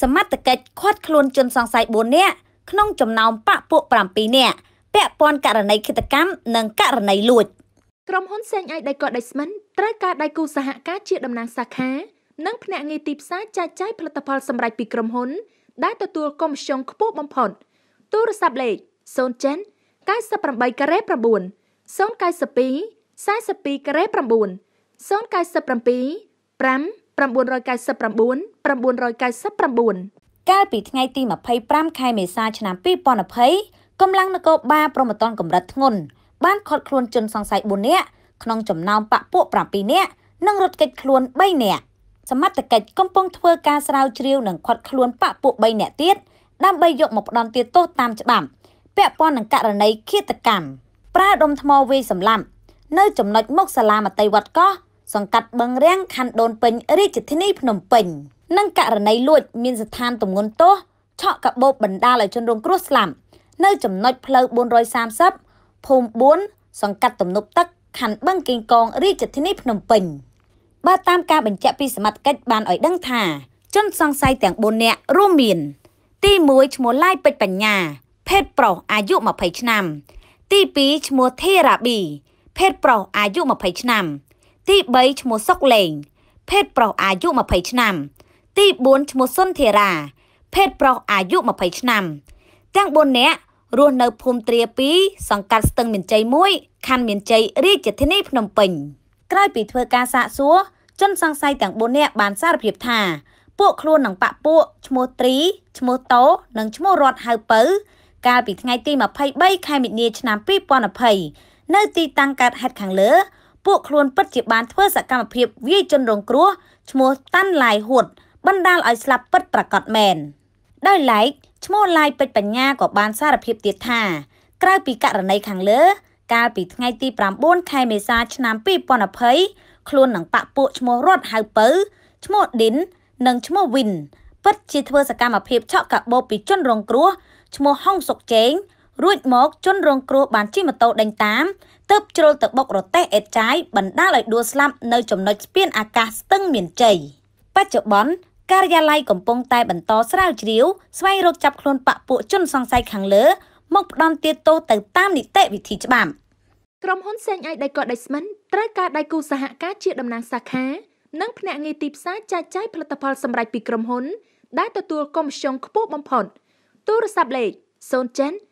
សមត្ថកិច្ចឃាត់ខ្លួនជនសង្ស័យ4នាក់ក្នុងចំណោមបកពួក7នាក់ពាក់ព័ន្ធករណីឃាតកម្មនិងករណីលួចក្រុមហ៊ុនសេងអៃដៃកតដៃស្មិនត្រូវការដៃគូសហការជាតំណាងសាខានិងភ្នាក់ងារទីផ្សារចែកចាយផលិតផល សម្រាប់ពីក្រុមហ៊ុនដែលទទួលកុំ mission ខ្ពស់បំផុត ទូរស័ព្ទលេខ0ចិន98ការ៉េ9 092 42ការ៉េ9 097 5 999 999កាលពីថ្ងៃទី25ខែមេសាឆ្នាំ2020កម្លាំងនគរបាលប្រមត្តនកម្រិតធ្ងន់បានឃាត់ខ្លួនជនសង្ស័យ4នាក់ក្នុងចំណោមបកពួក7នាក់និងរត់គេចខ្លួន3នាក់សមត្ថកិច្ចកំពុងធ្វើការស្រាវជ្រាវនិងឃាត់ខ្លួនបកពួក3នាក់ទៀតដើម្បីយកមកផ្ដន់ទាទោសតាមច្បាប់ពាក់ព័ន្ធនឹងករណីឃាតកម្មប្រើដុំថ្មវាយសម្លាប់នៅចំណុចមុខសាលាមតីវត្តកោះសង្កាត់បឹងរាំងខណ្ឌដូនពេញរាជធានីភ្នំពេញនិងករណីលួចមានស្ថានទម្ងន់ទោសឆក់កាបូបបណ្ដាលឲ្យជនរងគ្រោះស្លាប់នៅចំណុចផ្លូវ430ភូមិ4សង្កាត់ទំនប់ទឹកខណ្ឌបឹងកេងកងរាជធានីភ្នំពេញ បើតាមការបញ្ជាក់ពីសមាជិកបានឲ្យដឹងថា ជនសង្ស័យទាំង4នាក់រួមមាន ទី1ឈ្មោះឡាយពេជ្របញ្ញា ភេទប្រុសអាយុ20ឆ្នាំ ទី2ឈ្មោះធីរ៉ាប៊ីភេទប្រុសអាយុ20ឆ្នាំទី3ឈ្មោះសុកលេង ភេទប្រុសអាយុ20ឆ្នាំ ទី4ឈ្មោះសុនធារា ភេទប្រុសអាយុ20ឆ្នាំទាំង4នាក់រស់នៅភូមិត្រា2សង្កាត់ស្ទឹងមានជ័យ1ខណ្ឌមានជ័យរាជធានីភ្នំពេញក្រោយពីធ្វើការសាកសួរជនសង្ស័យទាំង4នាក់បានសារភាពថាពួកខ្លួននឹងបាក់ពួកឈ្មោះត្រីឈ្មោះតោនិងឈ្មោះរត់ហៅពៅកាលពីថ្ងៃទី23ខែមិនិនាឆ្នាំ2020នៅទីតាំងកើតហេតុខាងលើពួកខ្លួនពិតជាបានធ្វើសកម្មភាពវាយជនរងគ្រោះឈ្មោះតាន់ឡាយហួតបណ្ដាលឲ្យស្លាប់ពិតប្រាកដមែនដោយឡែកឈ្មោះឡាយពេជ្របញ្ញាក៏បានសារភាពទៀតថាក្រៅពីករណីខាងលើ កាលពីថ្ងៃទី9ខែមេសា ឆ្នាំ2020ខ្លួននឹងបាក់ពួកឈ្មោះរត់ហៅពៅឈ្មោះឌិននិងឈ្មោះវិន ពិតជាធ្វើសកម្មភាពឆក់កាបូបពីជនរង គ្រោះឈ្មោះហុងសុកជេងរួចមកជនរងគ្រោះបានជិះម៉ូតូដេញតាមទើបជ្រុលទៅបុករទេះអេតចាយបណ្ដាលឲ្យដួលស្លាប់នៅចំណុចស្ពានអាកាសស្ទឹងមានជ័យបច្ចុប្បន្នការិយាល័យកំពុងតែបន្តស្រាវជ្រាវ ស្វែងរកចាប់ខ្លួនបពពួកជនសង្ស័យខាងលើមកផ្ដន់ទាទោសទៅតាមនីតិវិធីច្បាប់ក្រុមហ៊ុន សេងអៃដៃកតដៃស្មិនត្រូវការដៃគូសហការជាតំណាងសាខា និងភ្នាក់ងារទីផ្សារចែកចាយផលិតផលសម្រាប់ពីក្រុមហ៊ុនដែលទទួលគមមធ្យមខ្ពស់បំផុតទូរស័ព្ទលេខ0